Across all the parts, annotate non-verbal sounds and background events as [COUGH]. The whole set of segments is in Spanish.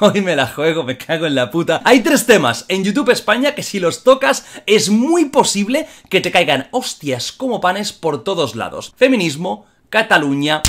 [LAUGHS] hoy me la juego, me cago en la puta. Hay tres temas en YouTube España que si los tocas es muy posible que te caigan hostias como panes por todos lados. Feminismo, Cataluña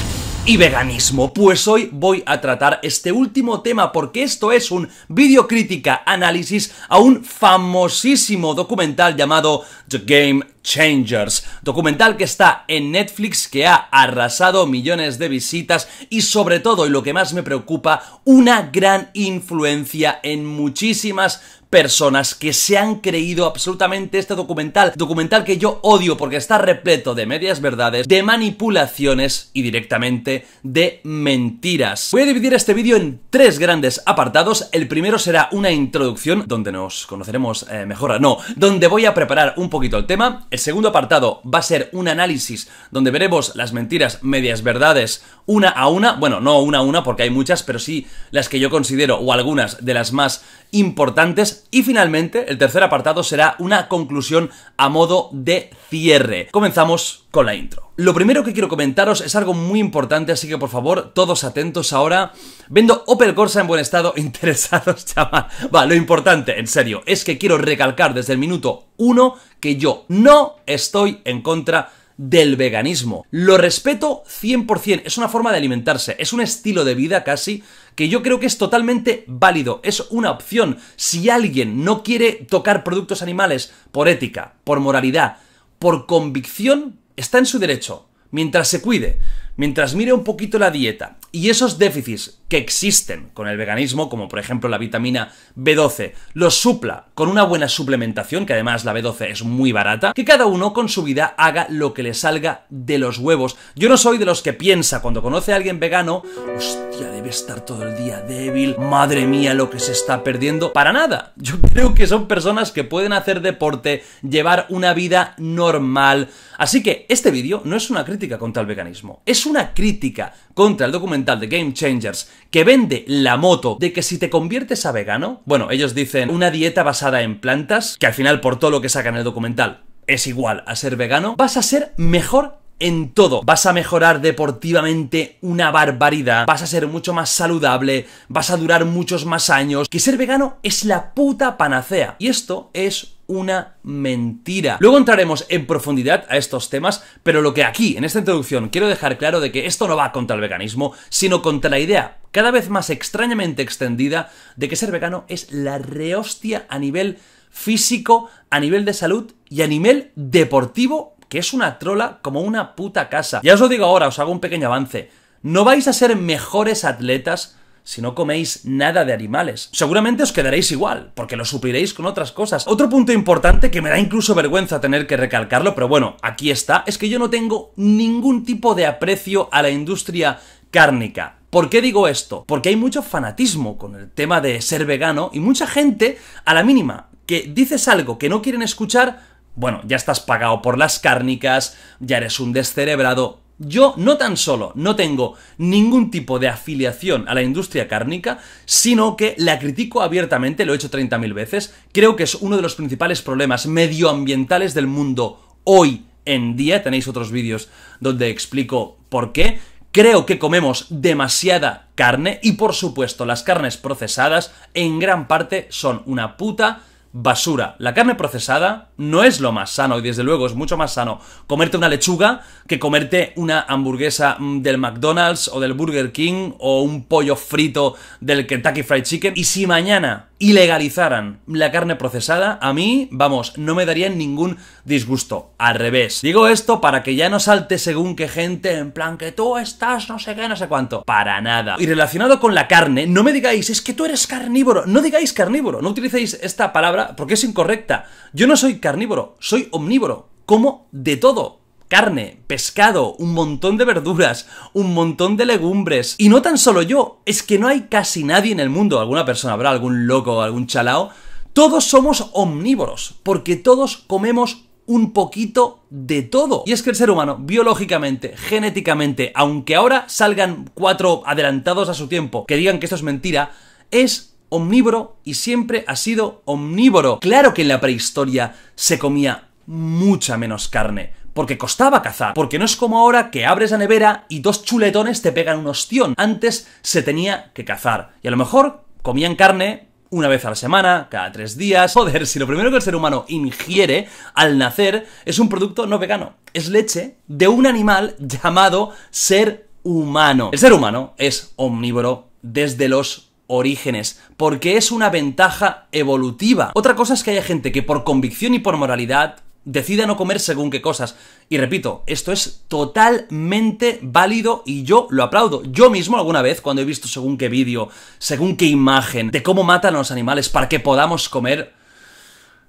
y veganismo. Pues hoy voy a tratar este último tema porque esto es un videocrítica crítica análisis a un famosísimo documental llamado The Game Changers, documental que está en Netflix que ha arrasado millones de visitas y sobre todo, y lo que más me preocupa, una gran influencia en muchísimas personas que se han creído absolutamente este documental. Documental que yo odio porque está repleto de medias verdades, de manipulaciones y directamente de mentiras. Voy a dividir este vídeo en tres grandes apartados. El primero será una introducción donde nos conoceremos eh, mejor, no, donde voy a preparar un poquito el tema. El segundo apartado va a ser un análisis donde veremos las mentiras, medias verdades, una a una, bueno, no una a una porque hay muchas, pero sí las que yo considero o algunas de las más importantes y finalmente, el tercer apartado será una conclusión a modo de cierre. Comenzamos con la intro. Lo primero que quiero comentaros es algo muy importante, así que por favor, todos atentos ahora. Vendo Opel Corsa en buen estado, [LAUGHS] interesados, chaval. Va, lo importante, en serio, es que quiero recalcar desde el minuto 1 que yo no estoy en contra de del veganismo. Lo respeto 100%, es una forma de alimentarse, es un estilo de vida casi que yo creo que es totalmente válido, es una opción. Si alguien no quiere tocar productos animales por ética, por moralidad, por convicción, está en su derecho, mientras se cuide, mientras mire un poquito la dieta y esos déficits que existen con el veganismo, como por ejemplo la vitamina B12, los supla con una buena suplementación, que además la B12 es muy barata, que cada uno con su vida haga lo que le salga de los huevos. Yo no soy de los que piensa cuando conoce a alguien vegano, hostia, debe estar todo el día débil, madre mía lo que se está perdiendo, para nada. Yo [LAUGHS] creo que son personas que pueden hacer deporte, llevar una vida normal. Así que este vídeo no es una crítica contra el veganismo, es una crítica contra el documental de Game Changers que vende la moto de que si te conviertes a vegano, bueno, ellos dicen una dieta basada en plantas, que al final por todo lo que sacan en el documental es igual a ser vegano, vas a ser mejor en todo. Vas a mejorar deportivamente una barbaridad, vas a ser mucho más saludable, vas a durar muchos más años, que ser vegano es la puta panacea. Y esto es una mentira. Luego entraremos en profundidad a estos temas, pero lo que aquí, en esta introducción, quiero dejar claro de que esto no va contra el veganismo, sino contra la idea cada vez más extrañamente extendida de que ser vegano es la rehostia a nivel físico, a nivel de salud y a nivel deportivo, que es una trola como una puta casa. Ya os lo digo ahora, os hago un pequeño avance. No vais a ser mejores atletas si no coméis nada de animales. Seguramente os quedaréis igual, porque lo supliréis con otras cosas. Otro punto importante que me da incluso vergüenza tener que recalcarlo, pero bueno, aquí está, es que yo no tengo ningún tipo de aprecio a la industria cárnica. ¿Por qué digo esto? Porque hay mucho fanatismo con el tema de ser vegano y mucha gente, a la mínima, que dices algo que no quieren escuchar, bueno, ya estás pagado por las cárnicas, ya eres un descerebrado, yo no tan solo no tengo ningún tipo de afiliación a la industria cárnica, sino que la critico abiertamente, lo he hecho 30.000 veces, creo que es uno de los principales problemas medioambientales del mundo hoy en día, tenéis otros vídeos donde explico por qué, Creo que comemos demasiada carne y por supuesto las carnes procesadas en gran parte son una puta basura. La carne procesada no es lo más sano y desde luego es mucho más sano comerte una lechuga que comerte una hamburguesa mm, del McDonald's o del Burger King o un pollo frito del Kentucky Fried Chicken. Y si mañana y legalizaran la carne procesada, a mí, vamos, no me darían ningún disgusto. Al revés. Digo esto para que ya no salte según qué gente en plan que tú estás no sé qué, no sé cuánto. Para nada. Y relacionado con la carne, no me digáis, es que tú eres carnívoro. No digáis carnívoro. No utilicéis esta palabra porque es incorrecta. Yo no soy carnívoro, soy omnívoro. Como de todo carne, pescado, un montón de verduras, un montón de legumbres. Y no tan solo yo, es que no hay casi nadie en el mundo, alguna persona habrá, algún loco, algún chalao. Todos somos omnívoros, porque todos comemos un poquito de todo. Y es que el ser humano, biológicamente, genéticamente, aunque ahora salgan cuatro adelantados a su tiempo que digan que esto es mentira, es omnívoro y siempre ha sido omnívoro. Claro que en la prehistoria se comía mucha menos carne porque costaba cazar, porque no es como ahora que abres la nevera y dos chuletones te pegan un ostión. Antes se tenía que cazar. Y a lo mejor comían carne una vez a la semana, cada tres días. [LAUGHS] Joder, si lo primero que el ser humano ingiere al nacer es un producto no vegano, es leche de un animal llamado ser humano. El ser humano es omnívoro desde los orígenes, porque es una ventaja evolutiva. Otra cosa es que haya gente que por convicción y por moralidad decida no comer según qué cosas. Y repito, esto es totalmente válido y yo lo aplaudo. Yo mismo alguna vez cuando he visto según qué vídeo, según qué imagen, de cómo matan a los animales para que podamos comer,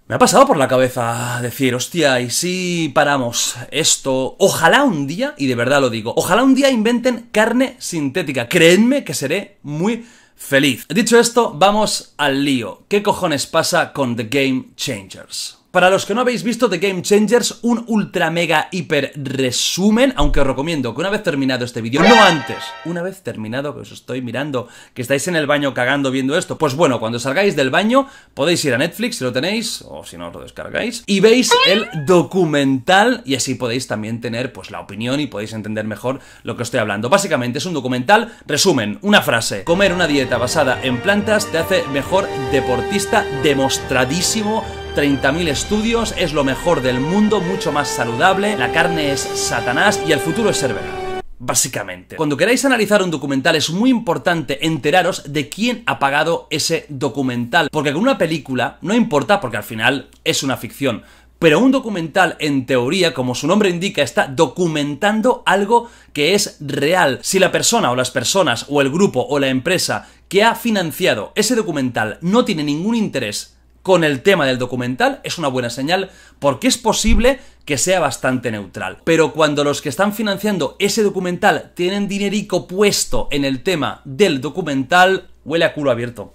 me ha pasado por la cabeza decir, hostia, y si paramos esto, ojalá un día, y de verdad lo digo, ojalá un día inventen carne sintética. Creedme que seré muy feliz. Dicho esto, vamos al lío. ¿Qué cojones pasa con The Game Changers? Para los que no habéis visto The Game Changers, un ultra mega hiper resumen, aunque os recomiendo que una vez terminado este vídeo, no antes, una vez terminado que os estoy mirando, que estáis en el baño cagando viendo esto, pues bueno, cuando salgáis del baño podéis ir a Netflix si lo tenéis, o si no os lo descargáis, y veis el documental y así podéis también tener pues la opinión y podéis entender mejor lo que estoy hablando. Básicamente es un documental, resumen, una frase, comer una dieta basada en plantas te hace mejor deportista demostradísimo 30.000 estudios, es lo mejor del mundo, mucho más saludable, la carne es Satanás y el futuro es ser básicamente. Cuando queráis analizar un documental es muy importante enteraros de quién ha pagado ese documental, porque con una película no importa, porque al final es una ficción. Pero un documental, en teoría, como su nombre indica, está documentando algo que es real. Si la persona o las personas o el grupo o la empresa que ha financiado ese documental no tiene ningún interés con el tema del documental es una buena señal porque es posible que sea bastante neutral. Pero cuando los que están financiando ese documental tienen dinerico puesto en el tema del documental, huele a culo abierto.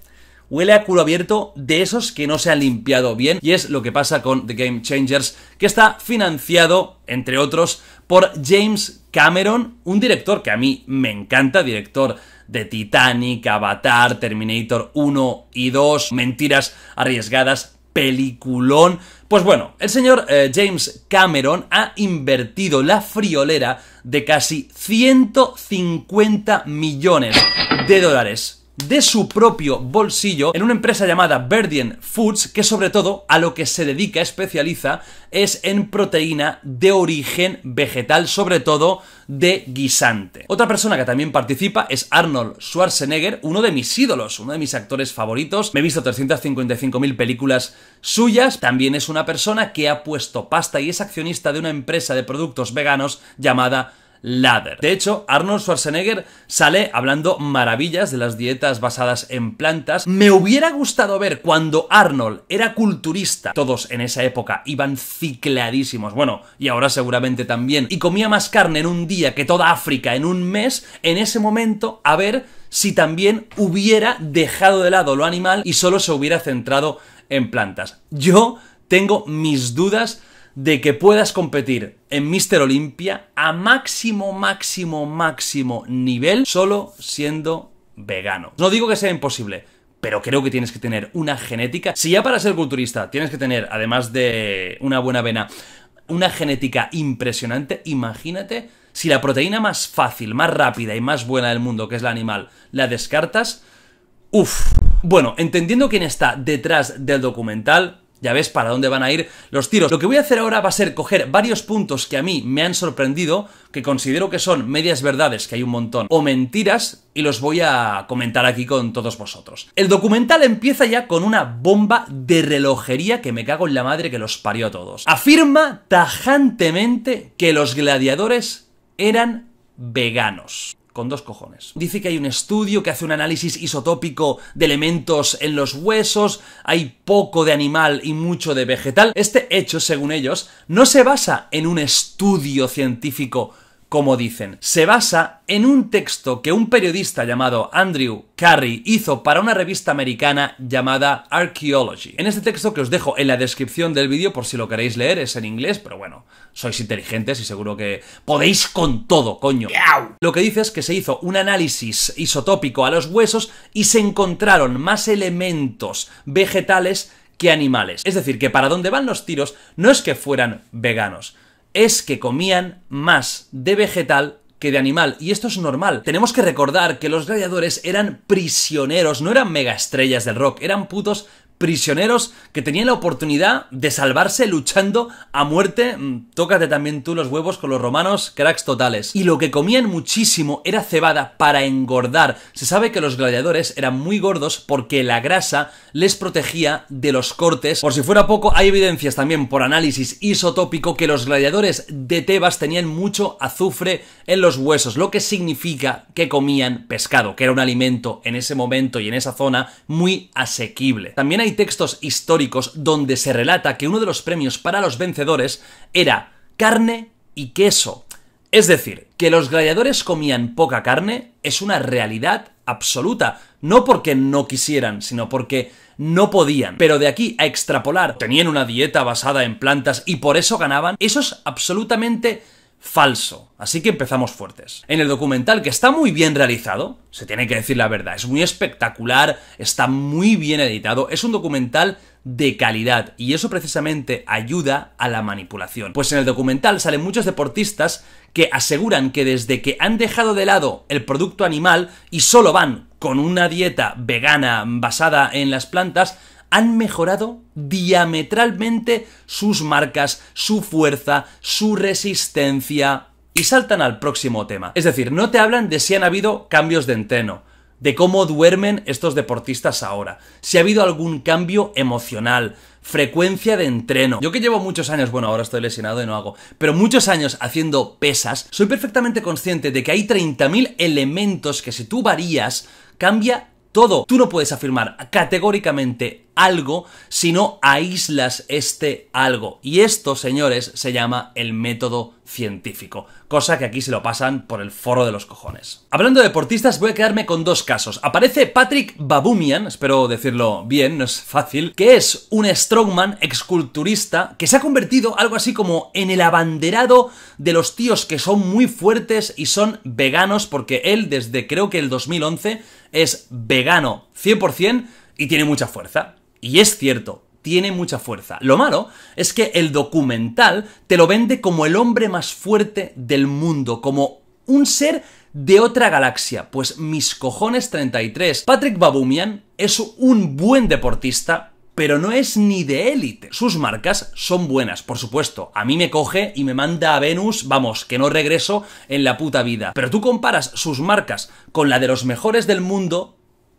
Huele a culo abierto de esos que no se han limpiado bien y es lo que pasa con The Game Changers, que está financiado, entre otros, por James Cameron, un director que a mí me encanta, director de Titanic, Avatar, Terminator 1 y 2, Mentiras arriesgadas, peliculón. Pues bueno, el señor eh, James Cameron ha invertido la friolera de casi 150 millones de dólares de su propio bolsillo en una empresa llamada Verdian Foods, que sobre todo a lo que se dedica, especializa, es en proteína de origen vegetal, sobre todo de guisante. Otra persona que también participa es Arnold Schwarzenegger, uno de mis ídolos, uno de mis actores favoritos. Me he visto 355.000 películas suyas. También es una persona que ha puesto pasta y es accionista de una empresa de productos veganos llamada de hecho, Arnold Schwarzenegger sale hablando maravillas de las dietas basadas en plantas. Me hubiera gustado ver cuando Arnold era culturista, todos en esa época iban cicladísimos, bueno, y ahora seguramente también, y comía más carne en un día que toda África en un mes, en ese momento, a ver si también hubiera dejado de lado lo animal y solo se hubiera centrado en plantas. Yo tengo mis dudas de que puedas competir en Mister Olimpia a máximo, máximo, máximo nivel solo siendo vegano. No digo que sea imposible, pero creo que tienes que tener una genética. Si ya para ser culturista tienes que tener, además de una buena vena, una genética impresionante, imagínate si la proteína más fácil, más rápida y más buena del mundo, que es la animal, la descartas. Uf. Bueno, entendiendo quién está detrás del documental, ya ves para dónde van a ir los tiros. Lo que voy a hacer ahora va a ser coger varios puntos que a mí me han sorprendido, que considero que son medias verdades, que hay un montón, o mentiras, y los voy a comentar aquí con todos vosotros. El documental empieza ya con una bomba de relojería que me cago en la madre que los parió a todos. Afirma tajantemente que los gladiadores eran veganos con dos cojones. Dice que hay un estudio que hace un análisis isotópico de elementos en los huesos, hay poco de animal y mucho de vegetal. Este hecho, según ellos, no se basa en un estudio científico como dicen. Se basa en un texto que un periodista llamado Andrew Carey hizo para una revista americana llamada Archaeology. En este texto que os dejo en la descripción del vídeo por si lo queréis leer, es en inglés, pero bueno, sois inteligentes y seguro que podéis con todo, coño. Lo que dice es que se hizo un análisis isotópico a los huesos y se encontraron más elementos vegetales que animales. Es decir, que para dónde van los tiros no es que fueran veganos, es que comían más de vegetal que de animal, y esto es normal. Tenemos que recordar que los gladiadores eran prisioneros, no eran mega estrellas del rock, eran putos prisioneros que tenían la oportunidad de salvarse luchando a muerte. Mm, tócate también tú los huevos con los romanos, cracks totales. Y lo que comían muchísimo era cebada para engordar. Se sabe que los gladiadores eran muy gordos porque la grasa les protegía de los cortes. Por si fuera poco, hay evidencias también por análisis isotópico que los gladiadores de Tebas tenían mucho azufre en los huesos, lo que significa que comían pescado, que era un alimento en ese momento y en esa zona muy asequible. También hay textos históricos donde se relata que uno de los premios para los vencedores era carne y queso. Es decir, que los gladiadores comían poca carne es una realidad absoluta, no porque no quisieran, sino porque no podían. Pero de aquí a extrapolar, tenían una dieta basada en plantas y por eso ganaban, eso es absolutamente falso. Así que empezamos fuertes. En el documental, que está muy bien realizado, se tiene que decir la verdad, es muy espectacular, está muy bien editado, es un documental de calidad y eso precisamente ayuda a la manipulación. Pues en el documental salen muchos deportistas que aseguran que desde que han dejado de lado el producto animal y solo van con una dieta vegana basada en las plantas, han mejorado diametralmente sus marcas, su fuerza, su resistencia y saltan al próximo tema. Es decir, no te hablan de si han habido cambios de entreno, de cómo duermen estos deportistas ahora, si ha habido algún cambio emocional, frecuencia de entreno. Yo que llevo muchos años, bueno, ahora estoy lesionado y no hago, pero muchos años haciendo pesas, soy perfectamente consciente de que hay 30.000 elementos que si tú varías, cambia todo. Tú no puedes afirmar categóricamente algo si no aíslas este algo. Y esto, señores, se llama el método científico, cosa que aquí se lo pasan por el foro de los cojones. Hablando de deportistas, voy a quedarme con dos casos. Aparece Patrick Babumian, espero decirlo bien, no es fácil, que es un strongman exculturista que se ha convertido algo así como en el abanderado de los tíos que son muy fuertes y son veganos, porque él desde creo que el 2011 es vegano 100% y tiene mucha fuerza. Y es cierto, tiene mucha fuerza. Lo malo es que el documental te lo vende como el hombre más fuerte del mundo, como un ser de otra galaxia. Pues mis cojones 33. Patrick Babumian es un buen deportista, pero no es ni de élite. Sus marcas son buenas, por supuesto. A mí me coge y me manda a Venus, vamos, que no regreso en la puta vida. Pero tú comparas sus marcas con la de los mejores del mundo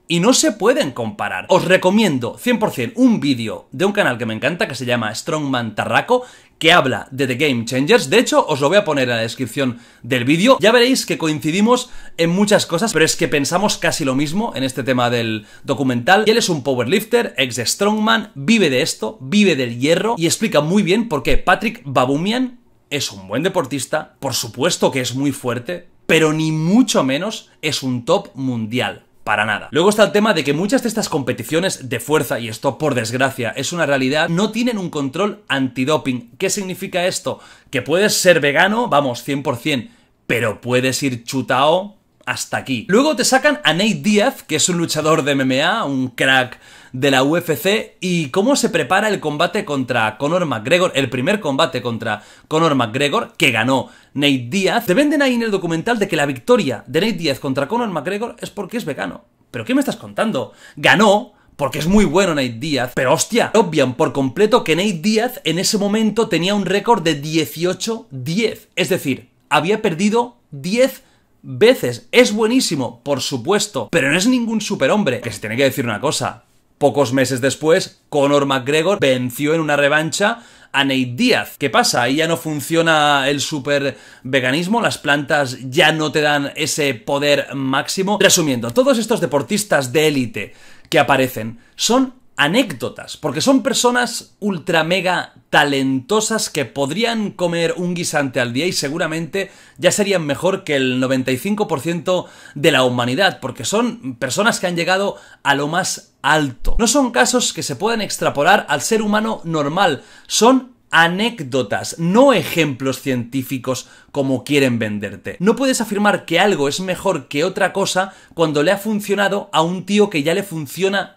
y no se pueden comparar. Os recomiendo 100% un vídeo de un canal que me encanta que se llama Strongman Tarraco que habla de The Game Changers. De hecho, os lo voy a poner en la descripción del vídeo. Ya veréis que coincidimos en muchas cosas, pero es que pensamos casi lo mismo en este tema del documental. Y él es un powerlifter, ex strongman, vive de esto, vive del hierro y explica muy bien por qué Patrick Babumian es un buen deportista, por supuesto que es muy fuerte, pero ni mucho menos es un top mundial para nada. Luego está el tema de que muchas de estas competiciones de fuerza, y esto por desgracia es una realidad, no tienen un control antidoping. ¿Qué significa esto? Que puedes ser vegano, vamos, 100%, pero puedes ir chutao hasta aquí. Luego te sacan a Nate Diaz, que es un luchador de MMA, un crack de la UFC y cómo se prepara el combate contra Conor McGregor, el primer combate contra Conor McGregor que ganó Nate Diaz. Te venden ahí en el documental de que la victoria de Nate Diaz contra Conor McGregor es porque es vegano. ¿Pero qué me estás contando? Ganó porque es muy bueno Nate Diaz, pero hostia, obvian por completo que Nate Diaz en ese momento tenía un récord de 18-10, es decir, había perdido 10 veces. Es buenísimo, por supuesto, pero no es ningún superhombre. Que se tiene que decir una cosa, Pocos meses después, Conor McGregor venció en una revancha a Nate Díaz. ¿Qué pasa? Ahí ya no funciona el super veganismo, las plantas ya no te dan ese poder máximo. Resumiendo, todos estos deportistas de élite que aparecen son anécdotas, porque son personas ultra mega talentosas que podrían comer un guisante al día y seguramente ya serían mejor que el 95% de la humanidad, porque son personas que han llegado a lo más alto. No son casos que se puedan extrapolar al ser humano normal, son anécdotas, no ejemplos científicos como quieren venderte. No puedes afirmar que algo es mejor que otra cosa cuando le ha funcionado a un tío que ya le funciona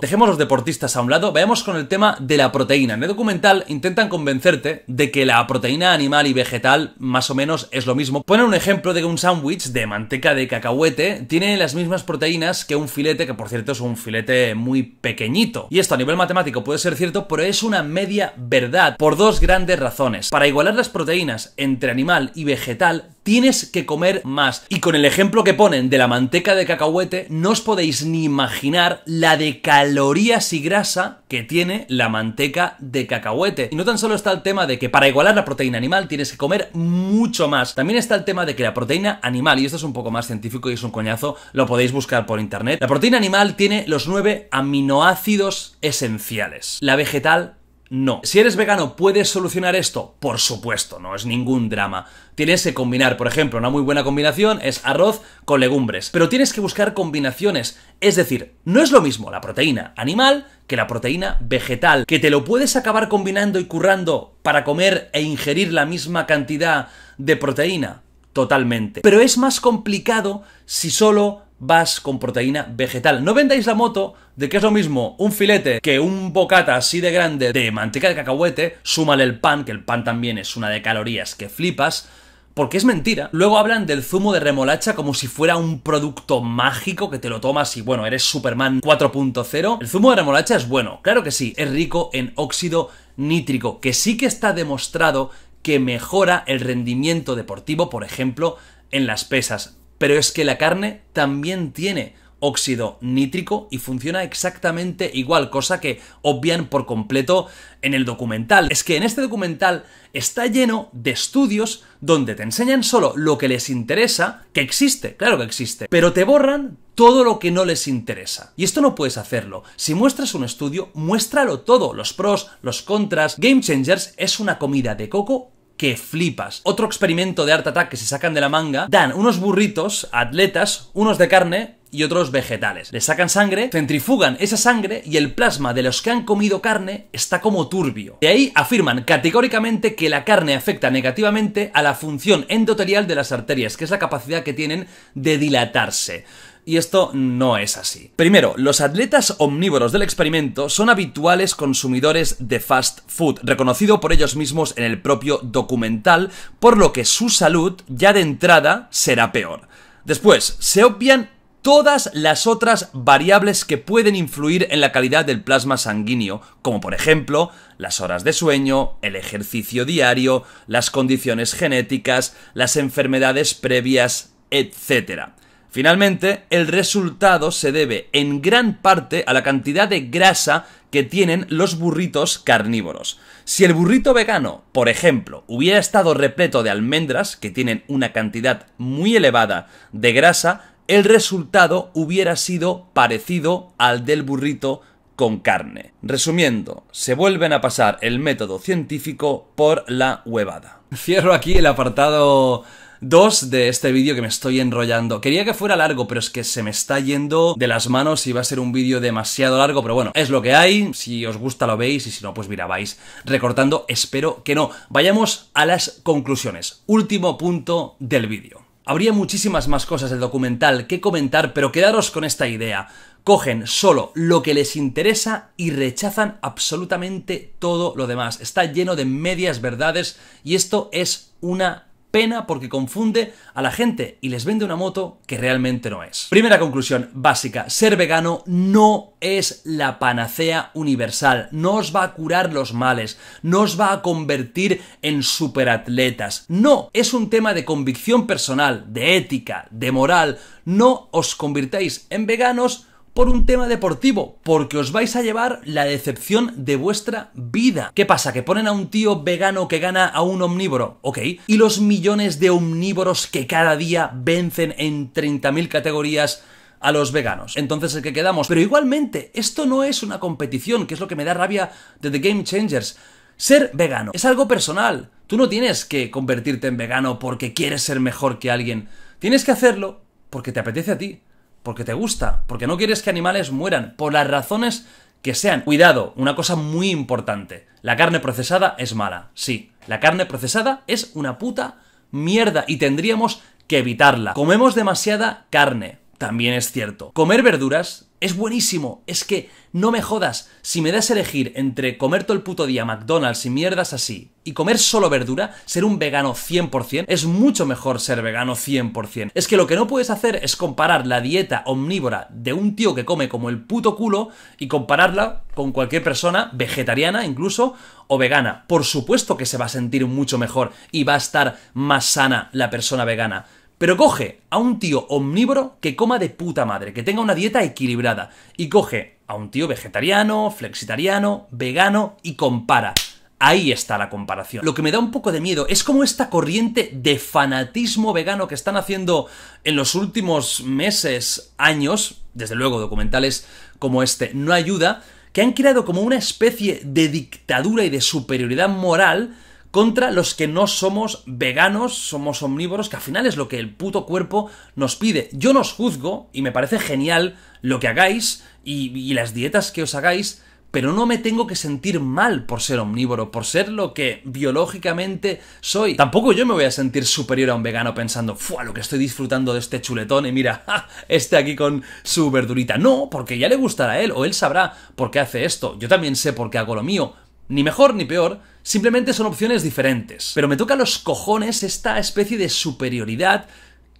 Dejemos los deportistas a un lado, veamos con el tema de la proteína. En el documental intentan convencerte de que la proteína animal y vegetal más o menos es lo mismo. Ponen un ejemplo de que un sándwich de manteca de cacahuete tiene las mismas proteínas que un filete, que por cierto es un filete muy pequeñito. Y esto a nivel matemático puede ser cierto, pero es una media verdad por dos grandes razones. Para igualar las proteínas entre animal y vegetal, tienes que comer más. Y con el ejemplo que ponen de la manteca de cacahuete, no os podéis ni imaginar la de calorías y grasa que tiene la manteca de cacahuete. Y no tan solo está el tema de que para igualar la proteína animal tienes que comer mucho más. También está el tema de que la proteína animal, y esto es un poco más científico y es un coñazo, lo podéis buscar por internet. La proteína animal tiene los nueve aminoácidos esenciales. La vegetal no. Si eres vegano, ¿puedes solucionar esto? Por supuesto, no es ningún drama. Tienes que combinar, por ejemplo, una muy buena combinación es arroz con legumbres, pero tienes que buscar combinaciones, es decir, no es lo mismo la proteína animal que la proteína vegetal, que te lo puedes acabar combinando y currando para comer e ingerir la misma cantidad de proteína, totalmente. Pero es más complicado si solo vas con proteína vegetal. No vendáis la moto de que es lo mismo un filete que un bocata así de grande de manteca de cacahuete, súmale el pan, que el pan también es una de calorías que flipas, porque es mentira. Luego hablan del zumo de remolacha como si fuera un producto mágico que te lo tomas y bueno, eres Superman 4.0. El zumo de remolacha es bueno, claro que sí, es rico en óxido nítrico, que sí que está demostrado que mejora el rendimiento deportivo, por ejemplo, en las pesas. Pero es que la carne también tiene óxido nítrico y funciona exactamente igual, cosa que obvian por completo en el documental. Es que en este documental está lleno de estudios donde te enseñan solo lo que les interesa, que existe, claro que existe, pero te borran todo lo que no les interesa. Y esto no puedes hacerlo. Si muestras un estudio, muéstralo todo, los pros, los contras. Game Changers es una comida de coco que flipas. Otro experimento de Art Attack que se sacan de la manga, dan unos burritos atletas, unos de carne y otros vegetales. Les sacan sangre, centrifugan esa sangre y el plasma de los que han comido carne está como turbio. De ahí afirman categóricamente que la carne afecta negativamente a la función endotelial de las arterias, que es la capacidad que tienen de dilatarse. Y esto no es así. Primero, los atletas omnívoros del experimento son habituales consumidores de fast food, reconocido por ellos mismos en el propio documental, por lo que su salud ya de entrada será peor. Después, se obvian todas las otras variables que pueden influir en la calidad del plasma sanguíneo, como por ejemplo las horas de sueño, el ejercicio diario, las condiciones genéticas, las enfermedades previas, etc. Finalmente, el resultado se debe en gran parte a la cantidad de grasa que tienen los burritos carnívoros. Si el burrito vegano, por ejemplo, hubiera estado repleto de almendras, que tienen una cantidad muy elevada de grasa, el resultado hubiera sido parecido al del burrito con carne. Resumiendo, se vuelven a pasar el método científico por la huevada. Cierro aquí el apartado Dos de este vídeo que me estoy enrollando. Quería que fuera largo, pero es que se me está yendo de las manos y va a ser un vídeo demasiado largo, pero bueno, es lo que hay. Si os gusta lo veis y si no, pues mira, vais recortando. Espero que no. Vayamos a las conclusiones. Último punto del vídeo. Habría muchísimas más cosas del documental que comentar, pero quedaros con esta idea. Cogen solo lo que les interesa y rechazan absolutamente todo lo demás. Está lleno de medias verdades y esto es una pena porque confunde a la gente y les vende una moto que realmente no es. Primera conclusión básica, ser vegano no es la panacea universal, no os va a curar los males, no os va a convertir en superatletas. No, es un tema de convicción personal, de ética, de moral. No os convirtáis en veganos por un tema deportivo, porque os vais a llevar la decepción de vuestra vida. ¿Qué pasa? ¿Que ponen a un tío vegano que gana a un omnívoro? Ok. ¿Y los millones de omnívoros que cada día vencen en 30.000 categorías? a los veganos. Entonces el que quedamos. Pero igualmente, esto no es una competición, que es lo que me da rabia de The Game Changers. Ser vegano es algo personal. Tú no tienes que convertirte en vegano porque quieres ser mejor que alguien. Tienes que hacerlo porque te apetece a ti porque te gusta, porque no quieres que animales mueran, por las razones que sean. Cuidado, una cosa muy importante. La carne procesada es mala, sí. La carne procesada es una puta mierda y tendríamos que evitarla. Comemos demasiada carne, también es cierto. Comer verduras es buenísimo, es que no me jodas, si me das elegir entre comer todo el puto día McDonald's y mierdas así y comer solo verdura, ser un vegano 100%, es mucho mejor ser vegano 100%. Es que lo que no puedes hacer es comparar la dieta omnívora de un tío que come como el puto culo y compararla con cualquier persona, vegetariana incluso, o vegana. Por supuesto que se va a sentir mucho mejor y va a estar más sana la persona vegana pero coge a un tío omnívoro que coma de puta madre, que tenga una dieta equilibrada, y coge a un tío vegetariano, flexitariano, vegano, y compara. Ahí está la comparación. Lo que me da un poco de miedo es como esta corriente de fanatismo vegano que están haciendo en los últimos meses, años, desde luego documentales como este no ayuda, que han creado como una especie de dictadura y de superioridad moral contra los que no somos veganos, somos omnívoros, que al final es lo que el puto cuerpo nos pide. Yo no os juzgo y me parece genial lo que hagáis y, las dietas que os hagáis, pero no me tengo que sentir mal por ser omnívoro, por ser lo que biológicamente soy. Tampoco yo me voy a sentir superior a un vegano pensando, ¡fua! Lo que estoy disfrutando de este chuletón y mira, [LAUGHS] este aquí con su verdurita. No, porque ya le gustará a él o él sabrá por qué hace esto. Yo también sé por qué hago lo mío, ni mejor ni peor, simplemente son opciones diferentes. Pero me toca los cojones esta especie de superioridad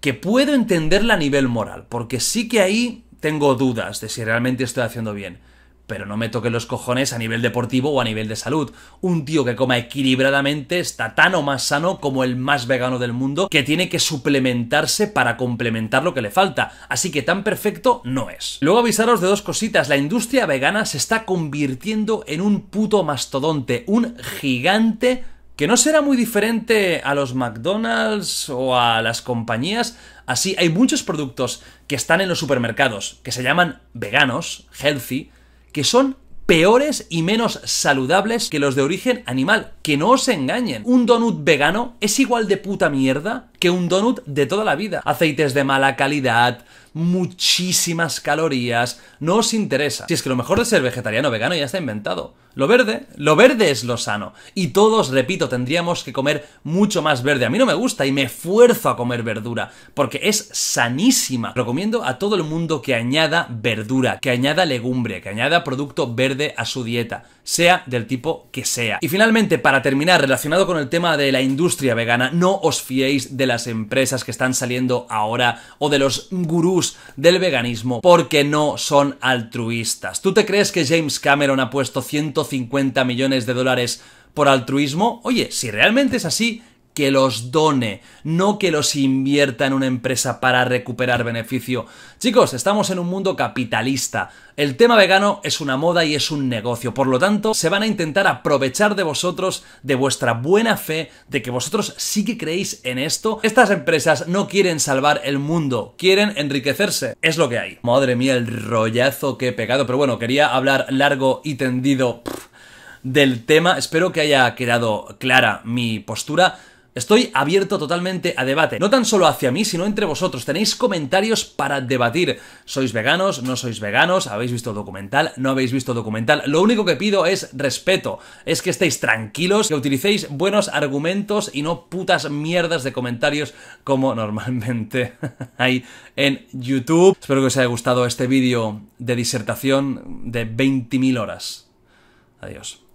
que puedo entenderla a nivel moral, porque sí que ahí tengo dudas de si realmente estoy haciendo bien pero no me toque los cojones a nivel deportivo o a nivel de salud. Un tío que coma equilibradamente está tan o más sano como el más vegano del mundo que tiene que suplementarse para complementar lo que le falta, así que tan perfecto no es. Luego avisaros de dos cositas, la industria vegana se está convirtiendo en un puto mastodonte, un gigante que no será muy diferente a los McDonald's o a las compañías. Así, hay muchos productos que están en los supermercados, que se llaman veganos, healthy, que son peores y menos saludables que los de origen animal. Que no os engañen. Un donut vegano es igual de puta mierda que un donut de toda la vida. Aceites de mala calidad, muchísimas calorías, no os interesa. Si es que lo mejor de ser vegetariano o vegano ya está inventado. Lo verde, lo verde es lo sano. Y todos, repito, tendríamos que comer mucho más verde. A mí no me gusta y me esfuerzo a comer verdura, porque es sanísima. Recomiendo a todo el mundo que añada verdura, que añada legumbre, que añada producto verde a su dieta sea del tipo que sea. Y finalmente, para terminar, relacionado con el tema de la industria vegana, no os fiéis de las empresas que están saliendo ahora o de los gurús del veganismo porque no son altruistas. ¿Tú te crees que James Cameron ha puesto 150 millones de dólares por altruismo? Oye, si realmente es así, que los done, no que los invierta en una empresa para recuperar beneficio. Chicos, estamos en un mundo capitalista. El tema vegano es una moda y es un negocio, por lo tanto, se van a intentar aprovechar de vosotros, de vuestra buena fe, de que vosotros sí que creéis en esto. Estas empresas no quieren salvar el mundo, quieren enriquecerse. Es lo que hay. Madre mía, el rollazo que he pegado, pero bueno, quería hablar largo y tendido. del tema, espero que haya quedado clara mi postura. Estoy abierto totalmente a debate, no tan solo hacia mí, sino entre vosotros. Tenéis comentarios para debatir. ¿Sois veganos? ¿No sois veganos? ¿Habéis visto documental? ¿No habéis visto documental? Lo único que pido es respeto, es que estéis tranquilos, que utilicéis buenos argumentos y no putas mierdas de comentarios como normalmente [LAUGHS] hay en YouTube. Espero que os haya gustado este vídeo de disertación de 20.000 horas. Adiós.